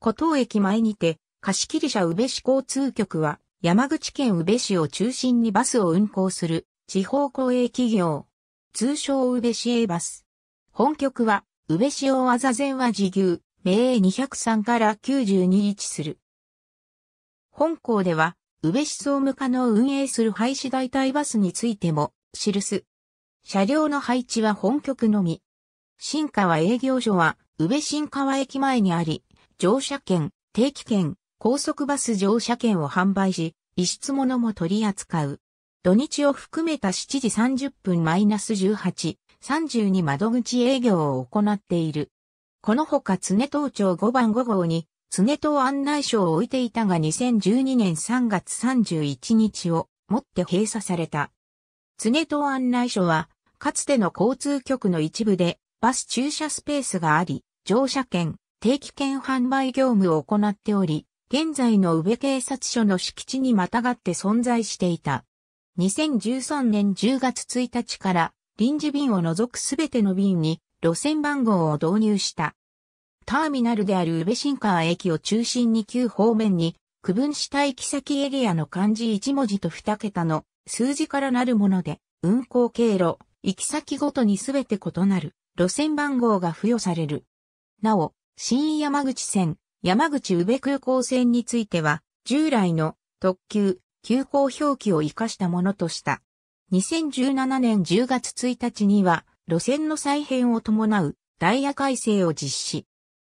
古東駅前にて、貸切車宇部市交通局は、山口県宇部市を中心にバスを運行する、地方公営企業。通称宇部市営バス。本局は、宇部市大技前は自牛、名203から9 2位置する。本校では、宇部市総務課の運営する廃止代替バスについても、記す。車両の配置は本局のみ。新川営業所は、宇部新川駅前にあり、乗車券、定期券、高速バス乗車券を販売し、遺失物も取り扱う。土日を含めた7時30分 -18、32窓口営業を行っている。このほか常東町5番5号に、常東案内所を置いていたが2012年3月31日をもって閉鎖された。常東案内所は、かつての交通局の一部で、バス駐車スペースがあり、乗車券、定期券販売業務を行っており、現在の宇部警察署の敷地にまたがって存在していた。2013年10月1日から臨時便を除くすべての便に路線番号を導入した。ターミナルである宇部新川駅を中心に旧方面に区分した行き先エリアの漢字1文字と2桁の数字からなるもので、運行経路、行き先ごとにすべて異なる路線番号が付与される。なお、新山口線、山口宇部空港線については、従来の特急、急行表記を活かしたものとした。2017年10月1日には、路線の再編を伴うダイヤ改正を実施。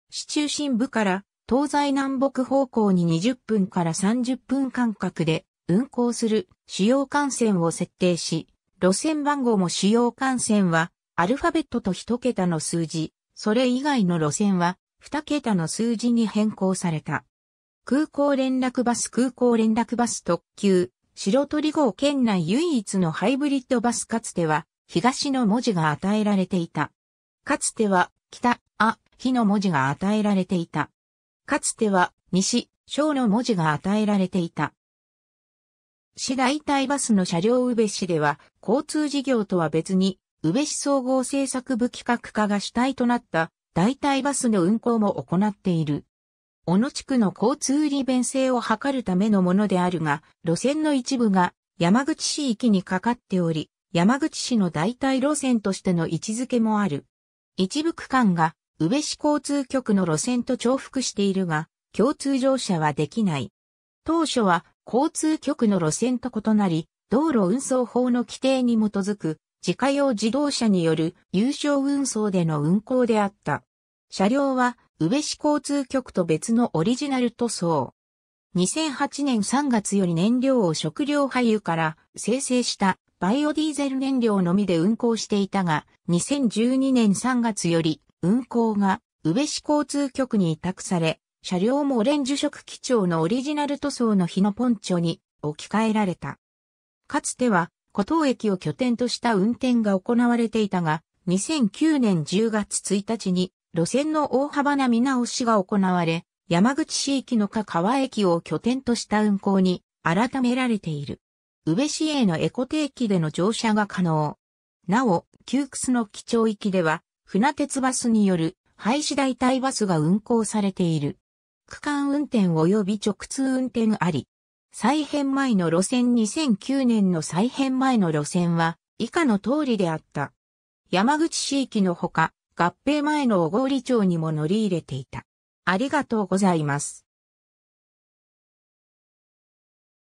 市中心部から東西南北方向に20分から30分間隔で運行する主要幹線を設定し、路線番号も主要幹線はアルファベットと一桁の数字、それ以外の路線は2桁の数字に変更された。空港連絡バス空港連絡バス特急、白鳥号県内唯一のハイブリッドバスかつては、東の文字が与えられていた。かつては、北、あ、日の文字が与えられていた。かつては、西、小の文字が与えられていた。市大体バスの車両宇部市では、交通事業とは別に、宇部市総合政策部企画課が主体となった代替バスの運行も行っている。小野地区の交通利便性を図るためのものであるが、路線の一部が山口市域にかかっており、山口市の代替路線としての位置づけもある。一部区間が宇部市交通局の路線と重複しているが、共通乗車はできない。当初は交通局の路線と異なり、道路運送法の規定に基づく自家用自動車による有償運送での運行であった。車両は、宇部市交通局と別のオリジナル塗装。2008年3月より燃料を食料廃油から生成したバイオディーゼル燃料のみで運行していたが、2012年3月より運行が宇部市交通局に委託され、車両もオレンジ色基調のオリジナル塗装の日のポンチョに置き換えられた。かつては古東駅を拠点とした運転が行われていたが、2009年10月1日に路線の大幅な見直しが行われ、山口市駅の加川駅を拠点とした運行に改められている。宇部市営のエコ定期での乗車が可能。なお、窮屈の基調域では、船鉄バスによる廃止代替バスが運行されている。区間運転及び直通運転あり、再編前の路線2009年の再編前の路線は以下の通りであった。山口市域のほか合併前の小郡町にも乗り入れていた。ありがとうございます。